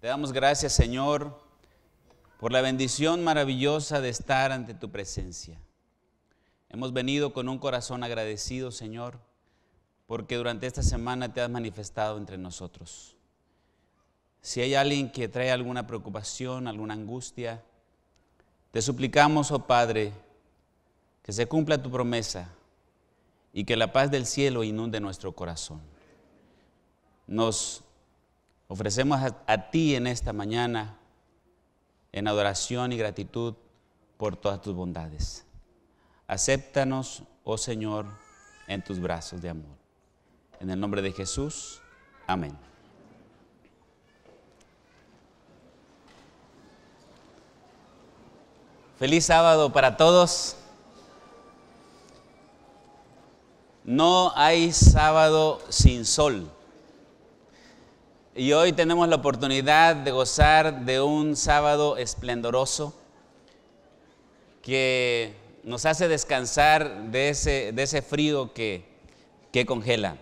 Te damos gracias, Señor, por la bendición maravillosa de estar ante tu presencia. Hemos venido con un corazón agradecido, Señor, porque durante esta semana te has manifestado entre nosotros. Si hay alguien que trae alguna preocupación, alguna angustia, te suplicamos, oh Padre, que se cumpla tu promesa y que la paz del cielo inunde nuestro corazón. Nos Ofrecemos a, ti en esta mañana, en adoración y gratitud, por todas tus bondades. Acéptanos, oh Señor, en tus brazos de amor. En el nombre de Jesús, amén. Feliz sábado para todos. No hay sábado sin sol. Y hoy tenemos la oportunidad de gozar de un sábado esplendoroso que nos hace descansar de ese, de ese frío que, que congela.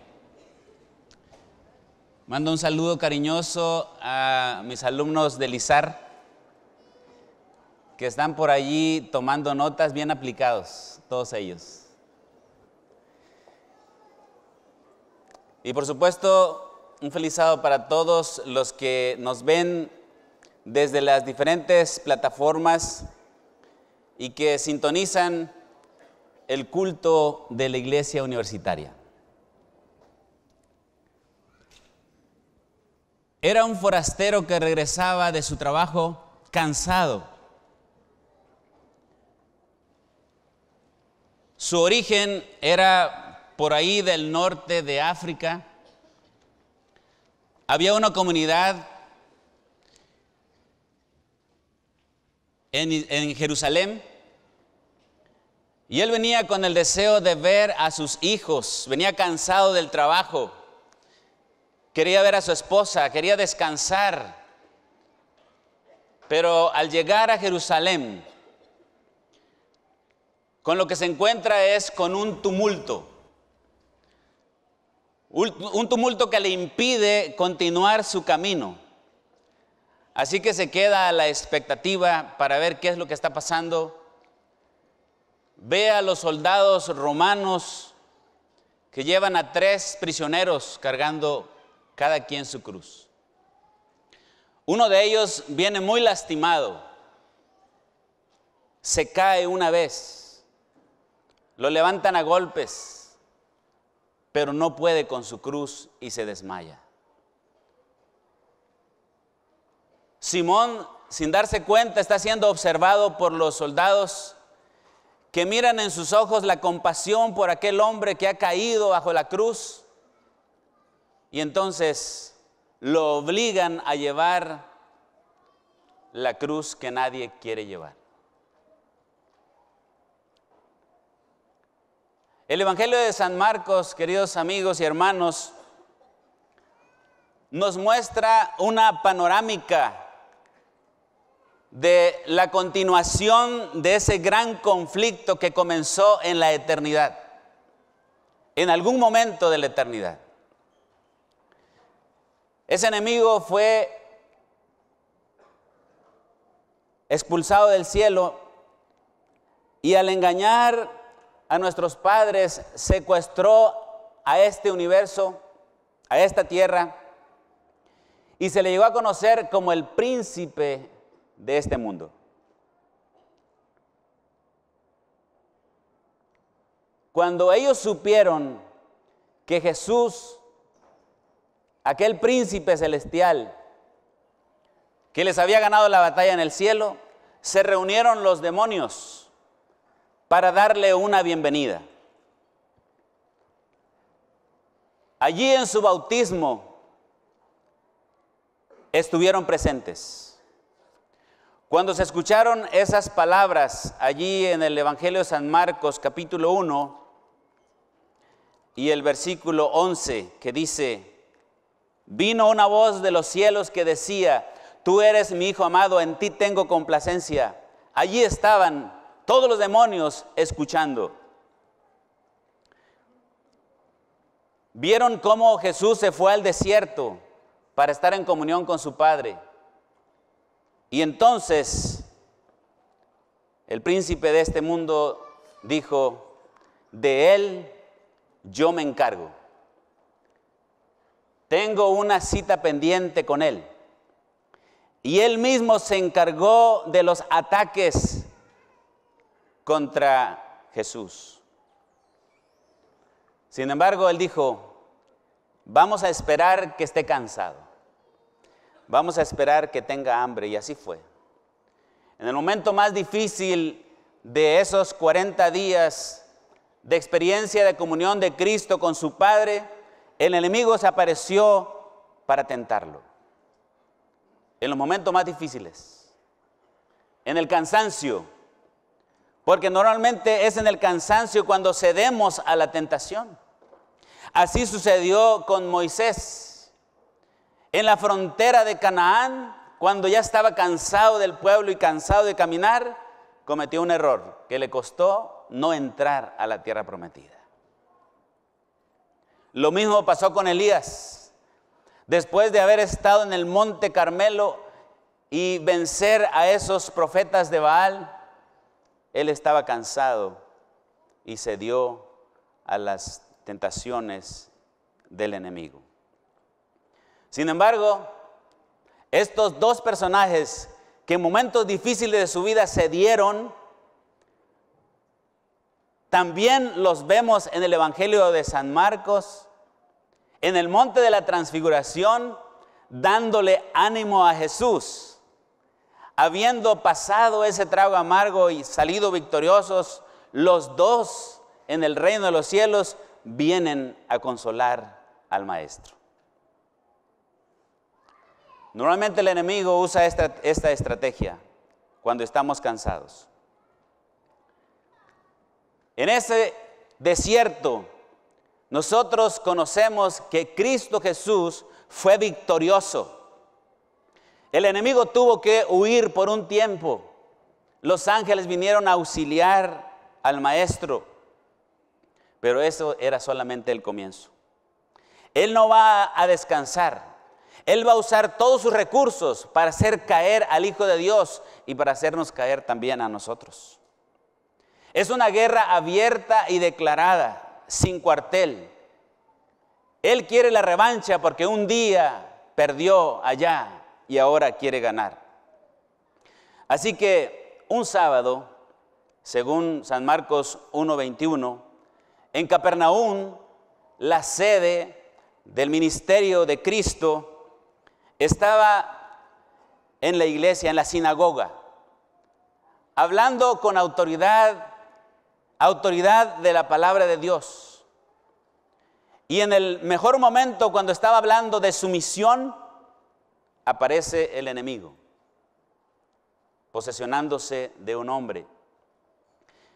Mando un saludo cariñoso a mis alumnos de Lizar que están por allí tomando notas bien aplicados, todos ellos. Y por supuesto, un feliz sábado para todos los que nos ven desde las diferentes plataformas y que sintonizan el culto de la iglesia universitaria. Era un forastero que regresaba de su trabajo cansado. Su origen era por ahí del norte de África había una comunidad en, Jerusalén y él venía con el deseo de ver a sus hijos, venía cansado del trabajo, quería ver a su esposa, quería descansar. Pero al llegar a Jerusalén, con lo que se encuentra es con un tumulto. Un tumulto que le impide continuar su camino. Así que se queda a la expectativa para ver qué es lo que está pasando. Ve a los soldados romanos que llevan a tres prisioneros cargando cada quien su cruz. Uno de ellos viene muy lastimado. Se cae una vez. Lo levantan a golpes pero no puede con su cruz y se desmaya. Simón, sin darse cuenta, está siendo observado por los soldados que miran en sus ojos la compasión por aquel hombre que ha caído bajo la cruz y entonces lo obligan a llevar la cruz que nadie quiere llevar. El Evangelio de San Marcos, queridos amigos y hermanos, nos muestra una panorámica de la continuación de ese gran conflicto que comenzó en la eternidad, en algún momento de la eternidad. Ese enemigo fue expulsado del cielo y al engañar a nuestros padres, secuestró a este universo, a esta tierra, y se le llegó a conocer como el príncipe de este mundo. Cuando ellos supieron que Jesús, aquel príncipe celestial, que les había ganado la batalla en el cielo, se reunieron los demonios para darle una bienvenida. Allí en su bautismo estuvieron presentes. Cuando se escucharon esas palabras allí en el Evangelio de San Marcos capítulo 1 y el versículo 11 que dice, vino una voz de los cielos que decía, tú eres mi hijo amado, en ti tengo complacencia. Allí estaban todos los demonios escuchando. Vieron cómo Jesús se fue al desierto para estar en comunión con su Padre. Y entonces el príncipe de este mundo dijo, de él yo me encargo. Tengo una cita pendiente con él. Y él mismo se encargó de los ataques contra Jesús. Sin embargo, él dijo, vamos a esperar que esté cansado, vamos a esperar que tenga hambre, y así fue. En el momento más difícil de esos 40 días de experiencia de comunión de Cristo con su Padre, el enemigo se apareció para tentarlo. En los momentos más difíciles, en el cansancio, porque normalmente es en el cansancio cuando cedemos a la tentación. Así sucedió con Moisés. En la frontera de Canaán, cuando ya estaba cansado del pueblo y cansado de caminar, cometió un error que le costó no entrar a la tierra prometida. Lo mismo pasó con Elías. Después de haber estado en el monte Carmelo y vencer a esos profetas de Baal, él estaba cansado y cedió a las tentaciones del enemigo. Sin embargo, estos dos personajes que en momentos difíciles de su vida cedieron, también los vemos en el Evangelio de San Marcos, en el monte de la transfiguración, dándole ánimo a Jesús habiendo pasado ese trago amargo y salido victoriosos, los dos en el reino de los cielos vienen a consolar al maestro. Normalmente el enemigo usa esta, estrategia cuando estamos cansados. En ese desierto, nosotros conocemos que Cristo Jesús fue victorioso. El enemigo tuvo que huir por un tiempo. Los ángeles vinieron a auxiliar al maestro. Pero eso era solamente el comienzo. Él no va a descansar. Él va a usar todos sus recursos para hacer caer al Hijo de Dios y para hacernos caer también a nosotros. Es una guerra abierta y declarada, sin cuartel. Él quiere la revancha porque un día perdió allá y ahora quiere ganar. Así que un sábado, según San Marcos 1.21, en Capernaum, la sede del ministerio de Cristo, estaba en la iglesia, en la sinagoga, hablando con autoridad, autoridad de la palabra de Dios. Y en el mejor momento, cuando estaba hablando de su misión, aparece el enemigo, posesionándose de un hombre.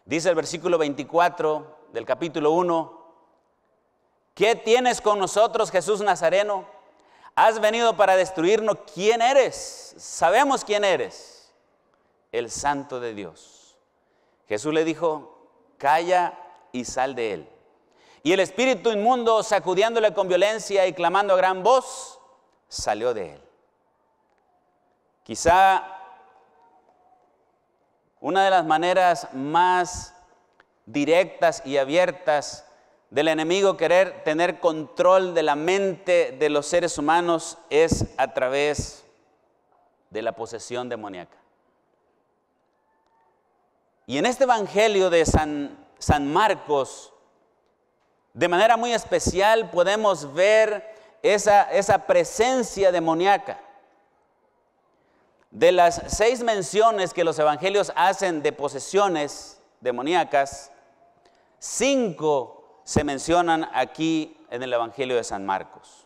Dice el versículo 24 del capítulo 1, ¿qué tienes con nosotros, Jesús Nazareno? Has venido para destruirnos. ¿Quién eres? Sabemos quién eres. El santo de Dios. Jesús le dijo, calla y sal de él. Y el espíritu inmundo, sacudiéndole con violencia y clamando a gran voz, salió de él. Quizá una de las maneras más directas y abiertas del enemigo querer tener control de la mente de los seres humanos es a través de la posesión demoníaca. Y en este Evangelio de San, Marcos, de manera muy especial podemos ver esa, esa presencia demoníaca. De las seis menciones que los evangelios hacen de posesiones demoníacas, cinco se mencionan aquí en el Evangelio de San Marcos.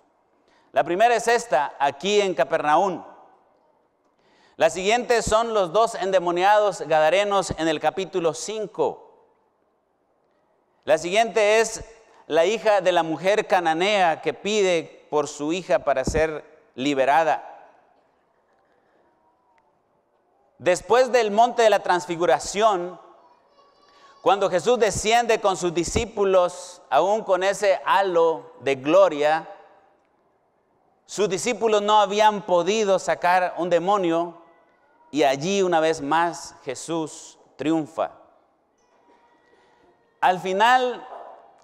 La primera es esta, aquí en Capernaum. la siguiente son los dos endemoniados gadarenos en el capítulo 5. La siguiente es la hija de la mujer cananea que pide por su hija para ser liberada. Después del monte de la transfiguración, cuando Jesús desciende con sus discípulos, aún con ese halo de gloria, sus discípulos no habían podido sacar un demonio y allí una vez más Jesús triunfa. Al final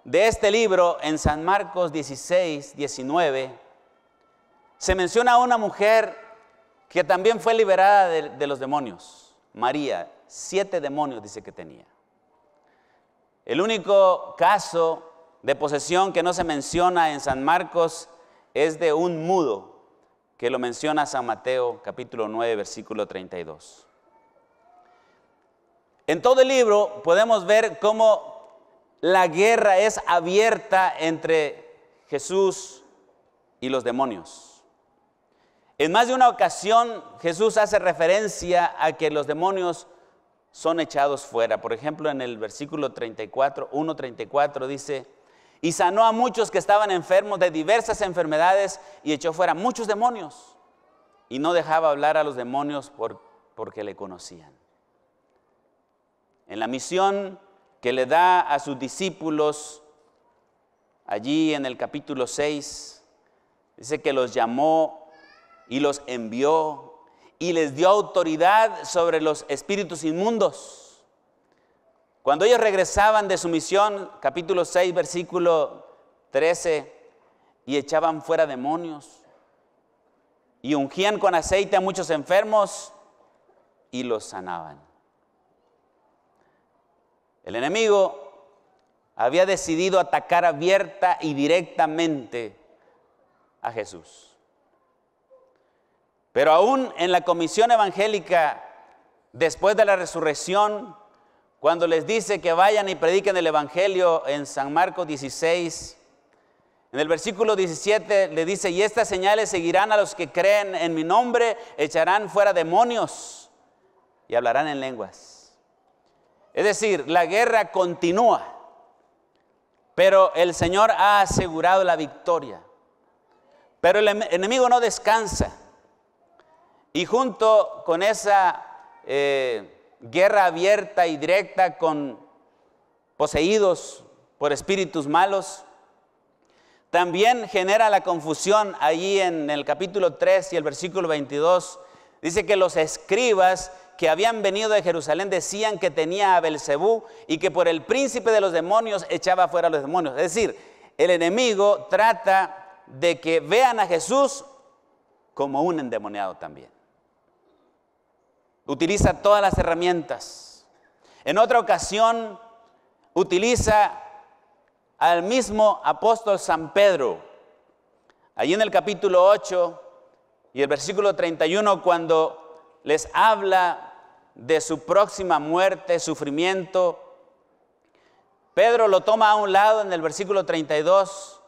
de este libro, en San Marcos 16, 19, se menciona a una mujer que también fue liberada de, los demonios. María, siete demonios dice que tenía. El único caso de posesión que no se menciona en San Marcos es de un mudo, que lo menciona San Mateo capítulo 9, versículo 32. En todo el libro podemos ver cómo la guerra es abierta entre Jesús y los demonios. En más de una ocasión Jesús hace referencia a que los demonios son echados fuera. Por ejemplo, en el versículo 34, 1.34 dice, y sanó a muchos que estaban enfermos de diversas enfermedades y echó fuera muchos demonios. Y no dejaba hablar a los demonios porque le conocían. En la misión que le da a sus discípulos, allí en el capítulo 6, dice que los llamó y los envió y les dio autoridad sobre los espíritus inmundos. Cuando ellos regresaban de su misión, capítulo 6, versículo 13, y echaban fuera demonios, y ungían con aceite a muchos enfermos y los sanaban. El enemigo había decidido atacar abierta y directamente a Jesús. Pero aún en la comisión evangélica, después de la resurrección, cuando les dice que vayan y prediquen el Evangelio en San Marcos 16, en el versículo 17 le dice, y estas señales seguirán a los que creen en mi nombre, echarán fuera demonios y hablarán en lenguas. Es decir, la guerra continúa, pero el Señor ha asegurado la victoria. Pero el em-, enemigo no descansa. Y junto con esa eh, guerra abierta y directa con poseídos por espíritus malos, también genera la confusión allí en el capítulo 3 y el versículo 22. Dice que los escribas que habían venido de Jerusalén decían que tenía a Belcebú y que por el príncipe de los demonios echaba fuera a los demonios. Es decir, el enemigo trata de que vean a Jesús como un endemoniado también utiliza todas las herramientas. En otra ocasión, utiliza al mismo apóstol San Pedro. Allí en el capítulo 8 y el versículo 31, cuando les habla de su próxima muerte, sufrimiento, Pedro lo toma a un lado en el versículo 32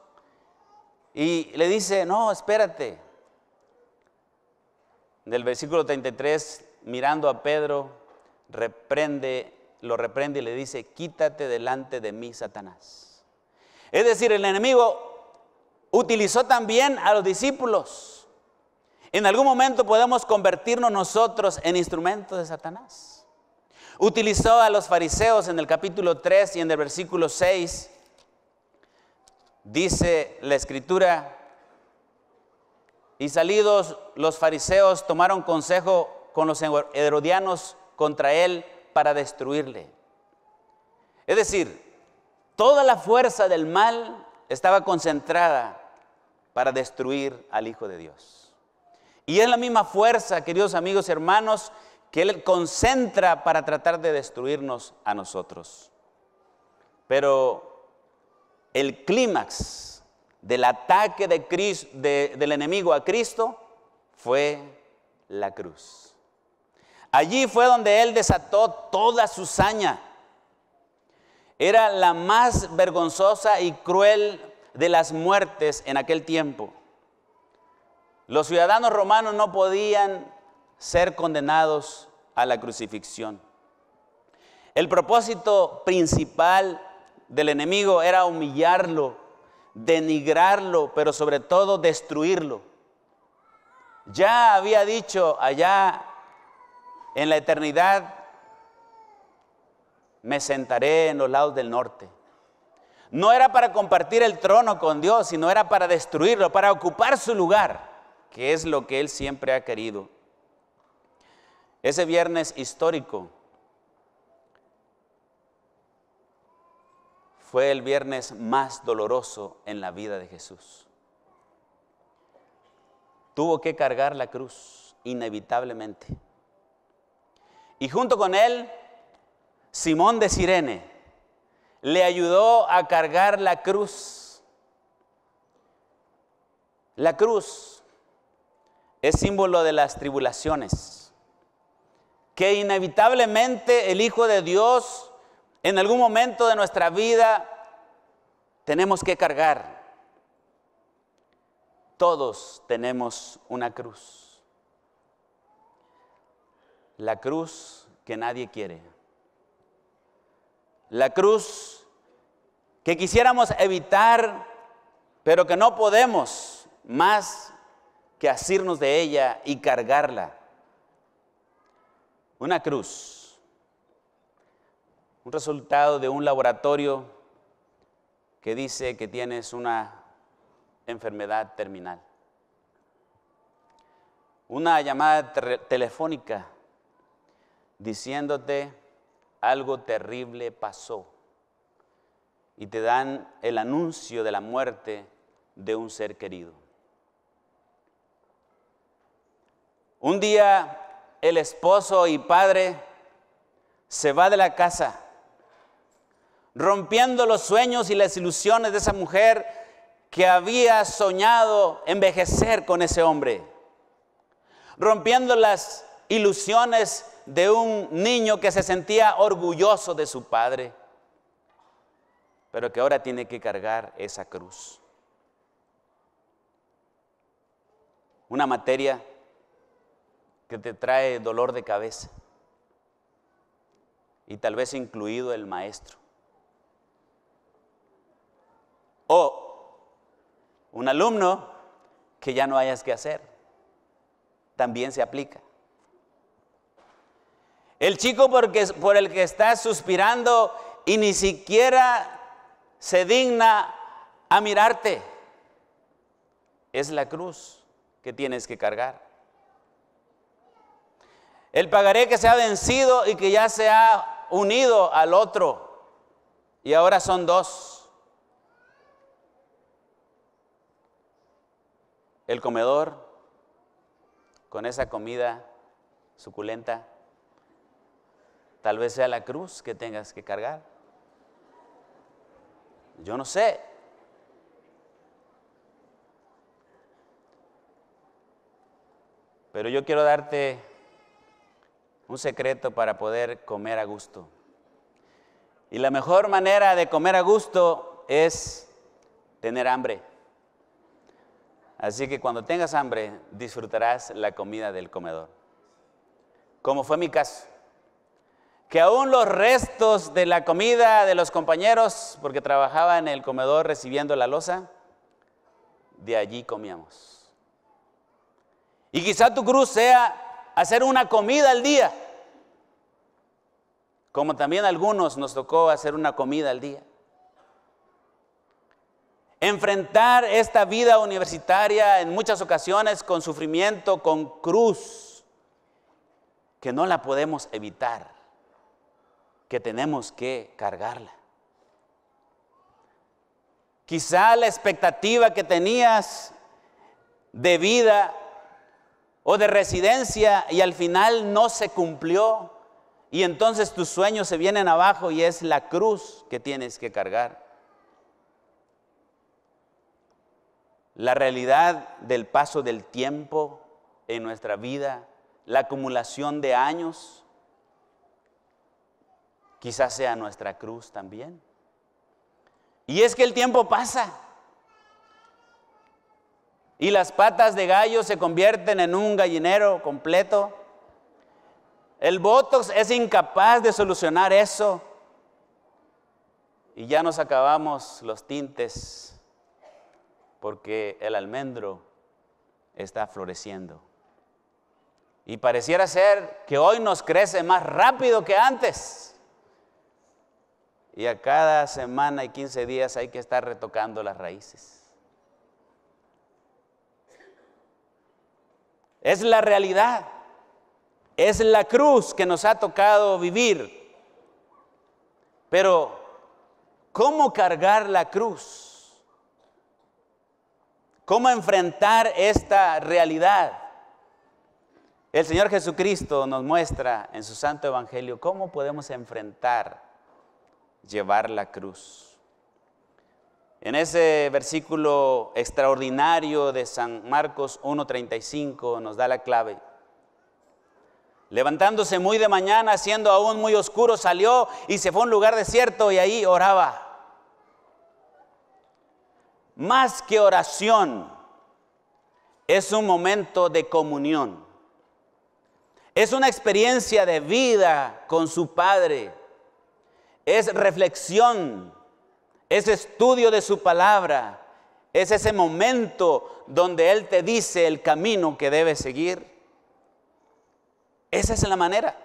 y le dice, no, espérate. Del versículo 33 mirando a Pedro, reprende, lo reprende y le dice, quítate delante de mí, Satanás. Es decir, el enemigo utilizó también a los discípulos. En algún momento podemos convertirnos nosotros en instrumentos de Satanás. Utilizó a los fariseos en el capítulo 3 y en el versículo 6. Dice la escritura, y salidos los fariseos tomaron consejo con los herodianos contra él para destruirle. Es decir, toda la fuerza del mal estaba concentrada para destruir al Hijo de Dios. Y es la misma fuerza, queridos amigos y hermanos, que Él concentra para tratar de destruirnos a nosotros. Pero el clímax del ataque de del enemigo a Cristo fue la cruz. Allí fue donde él desató toda su saña. Era la más vergonzosa y cruel de las muertes en aquel tiempo. Los ciudadanos romanos no podían ser condenados a la crucifixión. El propósito principal del enemigo era humillarlo, denigrarlo, pero sobre todo destruirlo. Ya había dicho allá en la eternidad me sentaré en los lados del norte. No era para compartir el trono con Dios, sino era para destruirlo, para ocupar su lugar, que es lo que Él siempre ha querido. Ese viernes histórico fue el viernes más doloroso en la vida de Jesús. Tuvo que cargar la cruz, inevitablemente. Y junto con él, Simón de Sirene le ayudó a cargar la cruz. La cruz es símbolo de las tribulaciones, que inevitablemente el Hijo de Dios en algún momento de nuestra vida tenemos que cargar. Todos tenemos una cruz la cruz que nadie quiere. La cruz que quisiéramos evitar, pero que no podemos más que asirnos de ella y cargarla. Una cruz, un resultado de un laboratorio que dice que tienes una enfermedad terminal. Una llamada telefónica diciéndote algo terrible pasó y te dan el anuncio de la muerte de un ser querido. Un día el esposo y padre se va de la casa, rompiendo los sueños y las ilusiones de esa mujer que había soñado envejecer con ese hombre, rompiendo las ilusiones de un niño que se sentía orgulloso de su padre, pero que ahora tiene que cargar esa cruz. Una materia que te trae dolor de cabeza y tal vez incluido el maestro. O un alumno que ya no hayas que hacer, también se aplica. El chico por el que está suspirando y ni siquiera se digna a mirarte. Es la cruz que tienes que cargar. El pagaré que se ha vencido y que ya se ha unido al otro. Y ahora son dos. El comedor con esa comida suculenta Tal vez sea la cruz que tengas que cargar. Yo no sé. Pero yo quiero darte un secreto para poder comer a gusto. Y la mejor manera de comer a gusto es tener hambre. Así que cuando tengas hambre, disfrutarás la comida del comedor. Como fue mi caso que aún los restos de la comida de los compañeros, porque trabajaba en el comedor recibiendo la losa, de allí comíamos. Y quizá tu cruz sea hacer una comida al día, como también a algunos nos tocó hacer una comida al día. Enfrentar esta vida universitaria en muchas ocasiones con sufrimiento, con cruz, que no la podemos evitar que tenemos que cargarla. Quizá la expectativa que tenías de vida o de residencia y al final no se cumplió y entonces tus sueños se vienen abajo y es la cruz que tienes que cargar. La realidad del paso del tiempo en nuestra vida, la acumulación de años, quizás sea nuestra cruz también. Y es que el tiempo pasa. Y las patas de gallo se convierten en un gallinero completo. El Botox es incapaz de solucionar eso. Y ya nos acabamos los tintes porque el almendro está floreciendo. Y pareciera ser que hoy nos crece más rápido que antes. Y a cada semana y 15 días hay que estar retocando las raíces. Es la realidad. Es la cruz que nos ha tocado vivir. Pero, ¿cómo cargar la cruz? ¿Cómo enfrentar esta realidad? El Señor Jesucristo nos muestra en su Santo Evangelio cómo podemos enfrentar llevar la cruz. En ese versículo extraordinario de San Marcos 1.35 nos da la clave. Levantándose muy de mañana, siendo aún muy oscuro, salió y se fue a un lugar desierto y ahí oraba. Más que oración, es un momento de comunión. Es una experiencia de vida con su Padre es reflexión, es estudio de su palabra, es ese momento donde Él te dice el camino que debes seguir. Esa es la manera.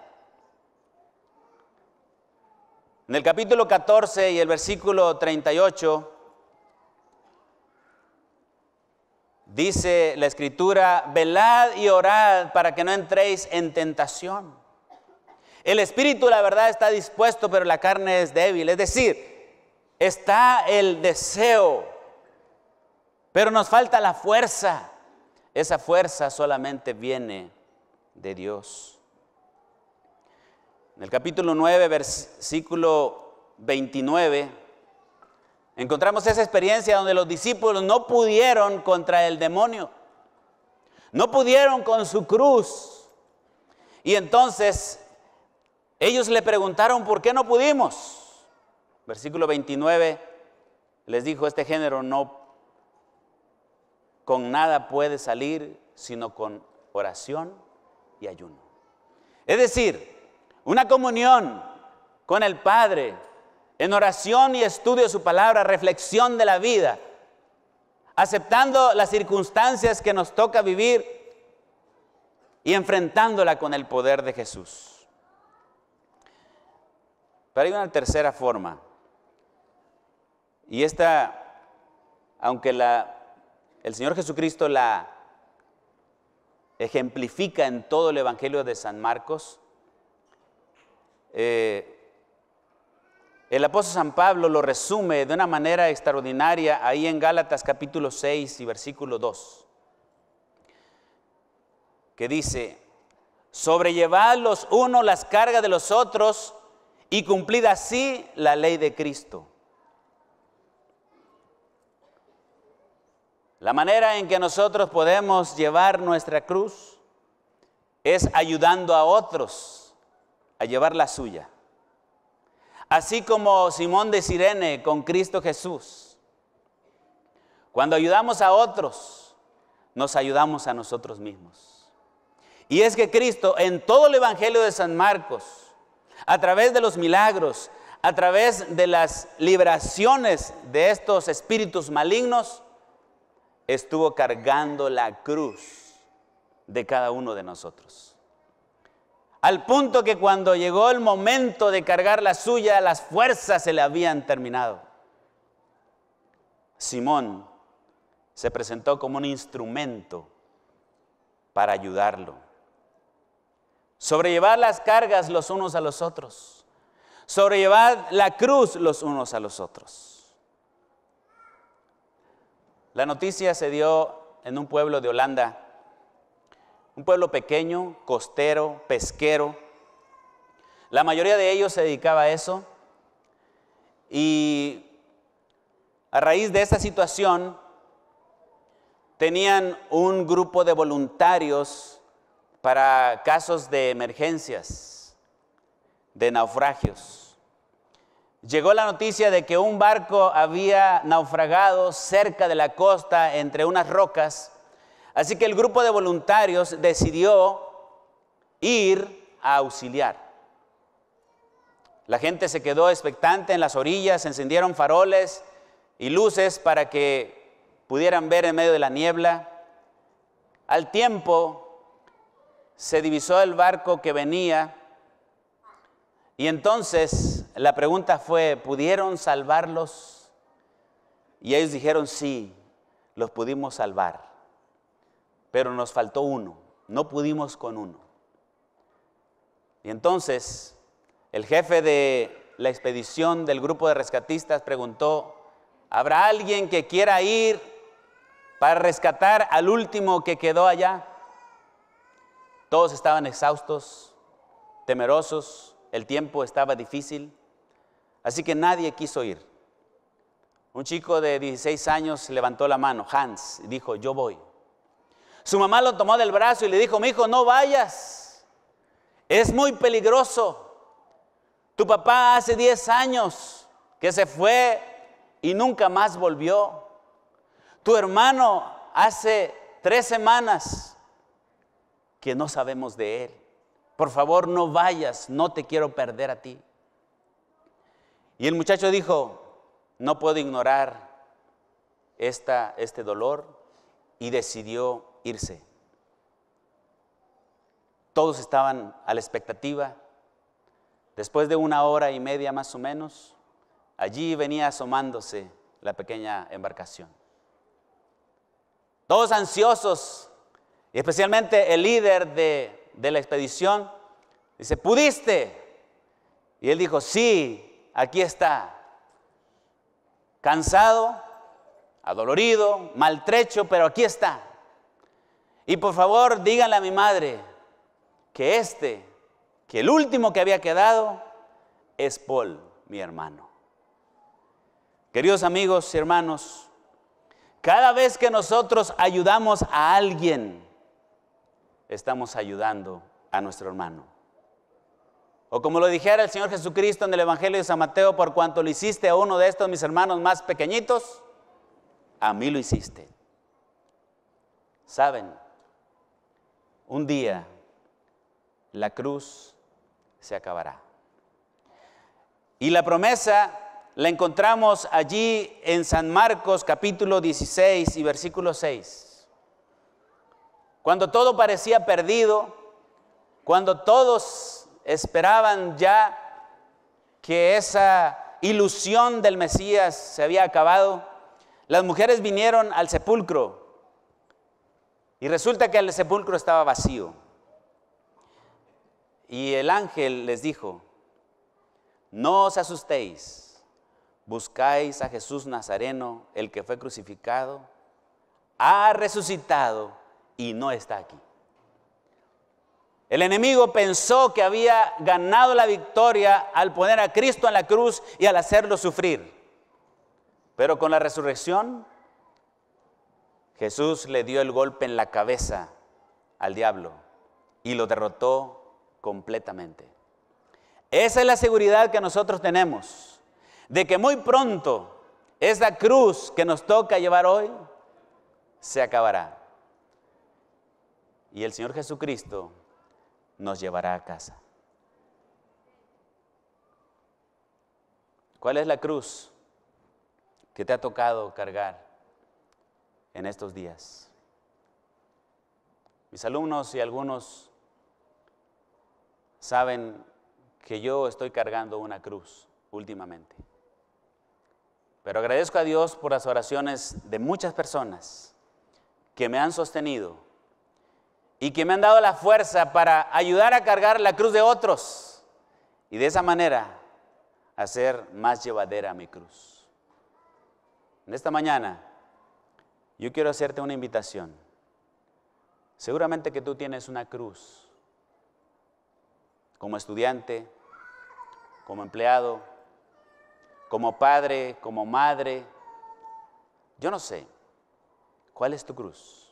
En el capítulo 14 y el versículo 38 dice la escritura, velad y orad para que no entréis en tentación. El espíritu, la verdad, está dispuesto, pero la carne es débil. Es decir, está el deseo, pero nos falta la fuerza. Esa fuerza solamente viene de Dios. En el capítulo 9, versículo 29, encontramos esa experiencia donde los discípulos no pudieron contra el demonio, no pudieron con su cruz. Y entonces ellos le preguntaron, ¿por qué no pudimos? Versículo 29 les dijo, este género no con nada puede salir sino con oración y ayuno. Es decir, una comunión con el Padre en oración y estudio de su palabra, reflexión de la vida, aceptando las circunstancias que nos toca vivir y enfrentándola con el poder de Jesús. Pero hay una tercera forma. Y esta, aunque el Señor Jesucristo la ejemplifica en todo el Evangelio de San Marcos, eh, el apóstol San Pablo lo resume de una manera extraordinaria ahí en Gálatas capítulo 6 y versículo 2, que dice, sobrellevad los unos las cargas de los otros y cumplida así la ley de Cristo. La manera en que nosotros podemos llevar nuestra cruz es ayudando a otros a llevar la suya. Así como Simón de Sirene con Cristo Jesús. Cuando ayudamos a otros, nos ayudamos a nosotros mismos. Y es que Cristo en todo el Evangelio de San Marcos, a través de los milagros, a través de las liberaciones de estos espíritus malignos, estuvo cargando la cruz de cada uno de nosotros. Al punto que cuando llegó el momento de cargar la suya, las fuerzas se le habían terminado. Simón se presentó como un instrumento para ayudarlo sobrellevar las cargas los unos a los otros, sobrellevar la cruz los unos a los otros. La noticia se dio en un pueblo de Holanda, un pueblo pequeño, costero, pesquero. La mayoría de ellos se dedicaba a eso y a raíz de esa situación tenían un grupo de voluntarios para casos de emergencias, de naufragios. Llegó la noticia de que un barco había naufragado cerca de la costa entre unas rocas, así que el grupo de voluntarios decidió ir a auxiliar. La gente se quedó expectante en las orillas, encendieron faroles y luces para que pudieran ver en medio de la niebla. Al tiempo se divisó el barco que venía y entonces la pregunta fue, ¿pudieron salvarlos? Y ellos dijeron, sí, los pudimos salvar, pero nos faltó uno, no pudimos con uno. Y entonces el jefe de la expedición del grupo de rescatistas preguntó, ¿habrá alguien que quiera ir para rescatar al último que quedó allá? Todos estaban exhaustos, temerosos, el tiempo estaba difícil, así que nadie quiso ir. Un chico de 16 años levantó la mano, Hans, y dijo, yo voy. Su mamá lo tomó del brazo y le dijo, mi hijo, no vayas, es muy peligroso. Tu papá hace 10 años que se fue y nunca más volvió. Tu hermano hace tres semanas que no sabemos de Él. Por favor, no vayas, no te quiero perder a ti. Y el muchacho dijo, no puedo ignorar esta, este dolor y decidió irse. Todos estaban a la expectativa. Después de una hora y media más o menos, allí venía asomándose la pequeña embarcación. Todos ansiosos y especialmente el líder de, de la expedición, dice, ¿pudiste? Y él dijo, sí, aquí está. Cansado, adolorido, maltrecho, pero aquí está. Y por favor, díganle a mi madre que este, que el último que había quedado, es Paul, mi hermano. Queridos amigos y hermanos, cada vez que nosotros ayudamos a alguien, estamos ayudando a nuestro hermano. O como lo dijera el Señor Jesucristo en el Evangelio de San Mateo, por cuanto lo hiciste a uno de estos mis hermanos más pequeñitos, a mí lo hiciste. Saben, un día la cruz se acabará. Y la promesa la encontramos allí en San Marcos capítulo 16 y versículo 6. Cuando todo parecía perdido, cuando todos esperaban ya que esa ilusión del Mesías se había acabado, las mujeres vinieron al sepulcro y resulta que el sepulcro estaba vacío. Y el ángel les dijo, no os asustéis, buscáis a Jesús Nazareno, el que fue crucificado, ha resucitado y no está aquí. El enemigo pensó que había ganado la victoria al poner a Cristo en la cruz y al hacerlo sufrir. Pero con la resurrección, Jesús le dio el golpe en la cabeza al diablo y lo derrotó completamente. Esa es la seguridad que nosotros tenemos, de que muy pronto esa cruz que nos toca llevar hoy se acabará y el Señor Jesucristo nos llevará a casa. ¿Cuál es la cruz que te ha tocado cargar en estos días? Mis alumnos y algunos saben que yo estoy cargando una cruz últimamente. Pero agradezco a Dios por las oraciones de muchas personas que me han sostenido y que me han dado la fuerza para ayudar a cargar la cruz de otros y de esa manera hacer más llevadera mi cruz. En esta mañana yo quiero hacerte una invitación. Seguramente que tú tienes una cruz como estudiante, como empleado, como padre, como madre. Yo no sé cuál es tu cruz.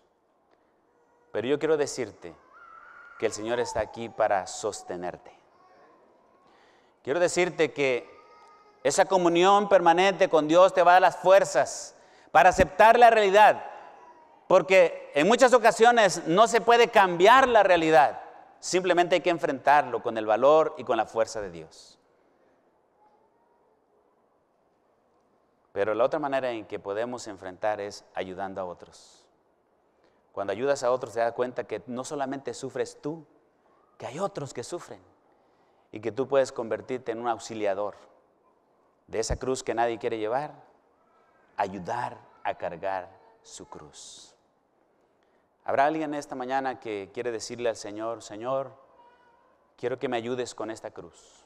Pero yo quiero decirte que el Señor está aquí para sostenerte. Quiero decirte que esa comunión permanente con Dios te va a dar las fuerzas para aceptar la realidad, porque en muchas ocasiones no se puede cambiar la realidad, simplemente hay que enfrentarlo con el valor y con la fuerza de Dios. Pero la otra manera en que podemos enfrentar es ayudando a otros. Cuando ayudas a otros te das cuenta que no solamente sufres tú, que hay otros que sufren y que tú puedes convertirte en un auxiliador de esa cruz que nadie quiere llevar, ayudar a cargar su cruz. ¿Habrá alguien esta mañana que quiere decirle al Señor, Señor, quiero que me ayudes con esta cruz?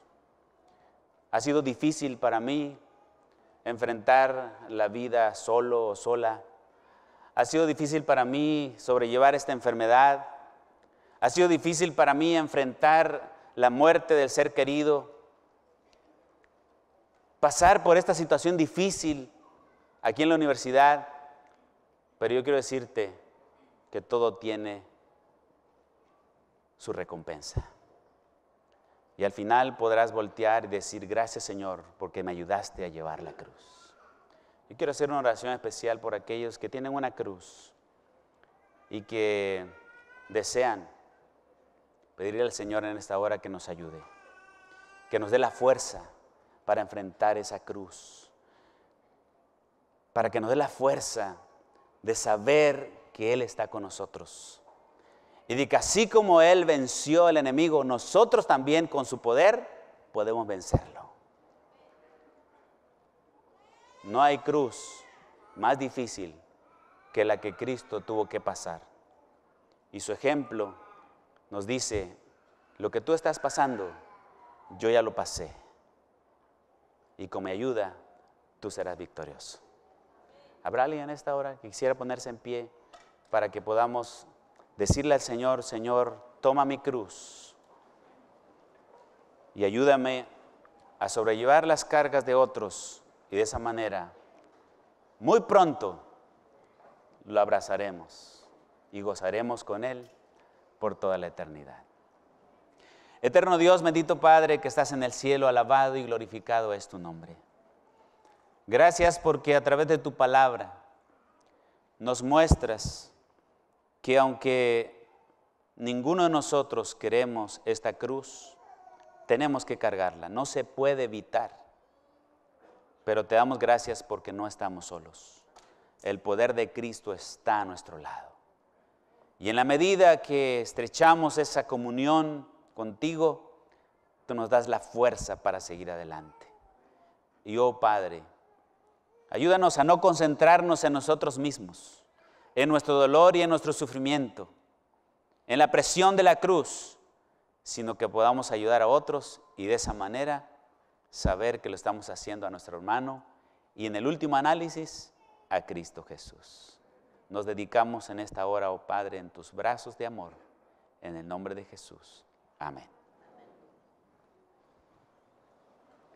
Ha sido difícil para mí enfrentar la vida solo o sola ha sido difícil para mí sobrellevar esta enfermedad. Ha sido difícil para mí enfrentar la muerte del ser querido. Pasar por esta situación difícil aquí en la universidad. Pero yo quiero decirte que todo tiene su recompensa. Y al final podrás voltear y decir, gracias Señor, porque me ayudaste a llevar la cruz. Yo quiero hacer una oración especial por aquellos que tienen una cruz y que desean pedirle al Señor en esta hora que nos ayude, que nos dé la fuerza para enfrentar esa cruz, para que nos dé la fuerza de saber que Él está con nosotros. Y de que así como Él venció al enemigo, nosotros también con su poder podemos vencerlo. No hay cruz más difícil que la que Cristo tuvo que pasar. Y su ejemplo nos dice, lo que tú estás pasando, yo ya lo pasé. Y con mi ayuda, tú serás victorioso. ¿Habrá alguien en esta hora que quisiera ponerse en pie para que podamos decirle al Señor, Señor, toma mi cruz y ayúdame a sobrellevar las cargas de otros? Y de esa manera, muy pronto, lo abrazaremos y gozaremos con Él por toda la eternidad. Eterno Dios, bendito Padre que estás en el cielo, alabado y glorificado es tu nombre. Gracias porque a través de tu palabra nos muestras que aunque ninguno de nosotros queremos esta cruz, tenemos que cargarla, no se puede evitar. Pero te damos gracias porque no estamos solos. El poder de Cristo está a nuestro lado. Y en la medida que estrechamos esa comunión contigo, tú nos das la fuerza para seguir adelante. Y oh Padre, ayúdanos a no concentrarnos en nosotros mismos, en nuestro dolor y en nuestro sufrimiento, en la presión de la cruz, sino que podamos ayudar a otros y de esa manera saber que lo estamos haciendo a nuestro hermano y en el último análisis, a Cristo Jesús. Nos dedicamos en esta hora, oh Padre, en tus brazos de amor, en el nombre de Jesús. Amén.